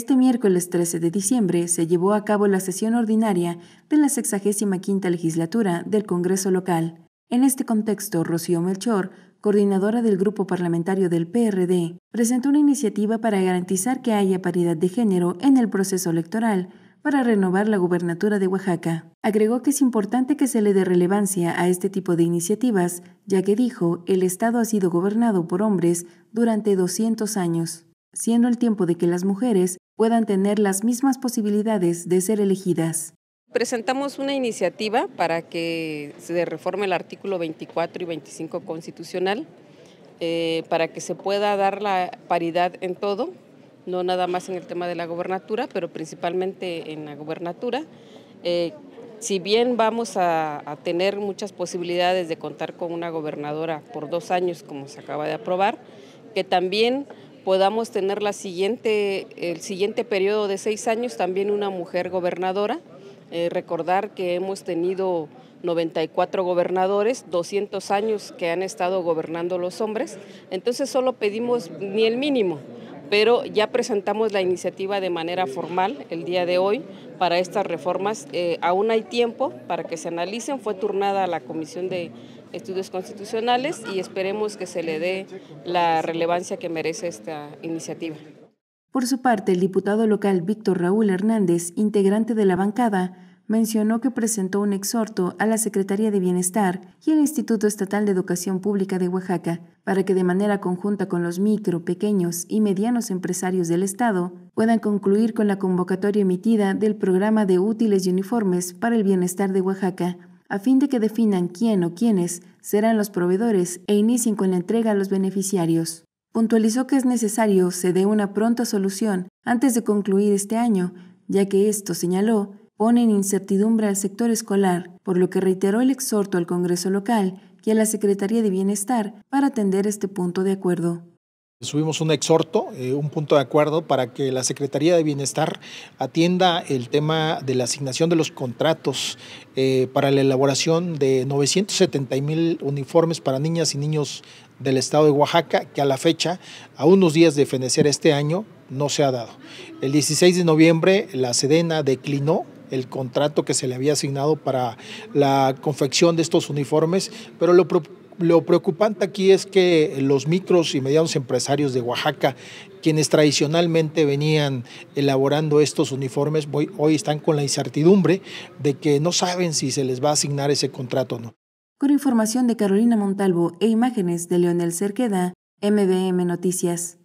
Este miércoles 13 de diciembre se llevó a cabo la sesión ordinaria de la 65 legislatura del Congreso local. En este contexto, Rocío Melchor, coordinadora del grupo parlamentario del PRD, presentó una iniciativa para garantizar que haya paridad de género en el proceso electoral para renovar la gobernatura de Oaxaca. Agregó que es importante que se le dé relevancia a este tipo de iniciativas, ya que dijo, el Estado ha sido gobernado por hombres durante 200 años, siendo el tiempo de que las mujeres puedan tener las mismas posibilidades de ser elegidas. Presentamos una iniciativa para que se reforme el artículo 24 y 25 constitucional, eh, para que se pueda dar la paridad en todo, no nada más en el tema de la gobernatura, pero principalmente en la gobernatura. Eh, si bien vamos a, a, tener muchas posibilidades de contar con una gobernadora por dos años, como se acaba de aprobar, que también podamos tener la siguiente, el siguiente periodo de seis años también una mujer gobernadora. Eh, recordar que hemos tenido 94 gobernadores, 200 años que han estado gobernando los hombres, entonces solo pedimos ni el mínimo, pero ya presentamos la iniciativa de manera formal el día de hoy para estas reformas. Eh, aún hay tiempo para que se analicen. Fue turnada a la Comisión de Estudios Constitucionales y esperemos que se le dé la relevancia que merece esta iniciativa. Por su parte, el diputado local Víctor Raúl Hernández, integrante de la bancada, mencionó que presentó un exhorto a la Secretaría de Bienestar y al Instituto Estatal de Educación Pública de Oaxaca para que de manera conjunta con los micro, pequeños y medianos empresarios del Estado puedan concluir con la convocatoria emitida del programa de útiles y uniformes para el bienestar de Oaxaca, a fin de que definan quién o quiénes serán los proveedores e inicien con la entrega a los beneficiarios. Puntualizó que es necesario se dé una pronta solución antes de concluir este año, ya que esto, señaló, pone en incertidumbre al sector escolar, por lo que reiteró el exhorto al Congreso local y a la Secretaría de Bienestar para atender este punto de acuerdo. Subimos un exhorto, eh, un punto de acuerdo para que la Secretaría de Bienestar atienda el tema de la asignación de los contratos eh, para la elaboración de 970 mil uniformes para niñas y niños del estado de Oaxaca, que a la fecha, a unos días de fenecer este año, no se ha dado. El 16 de noviembre, la Sedena declinó el contrato que se le había asignado para la confección de estos uniformes, pero lo, lo preocupante aquí es que los micros y medianos empresarios de Oaxaca, quienes tradicionalmente venían elaborando estos uniformes, hoy, hoy están con la incertidumbre de que no saben si se les va a asignar ese contrato o no. Con información de Carolina Montalvo e imágenes de Leonel Cerqueda, MBM Noticias.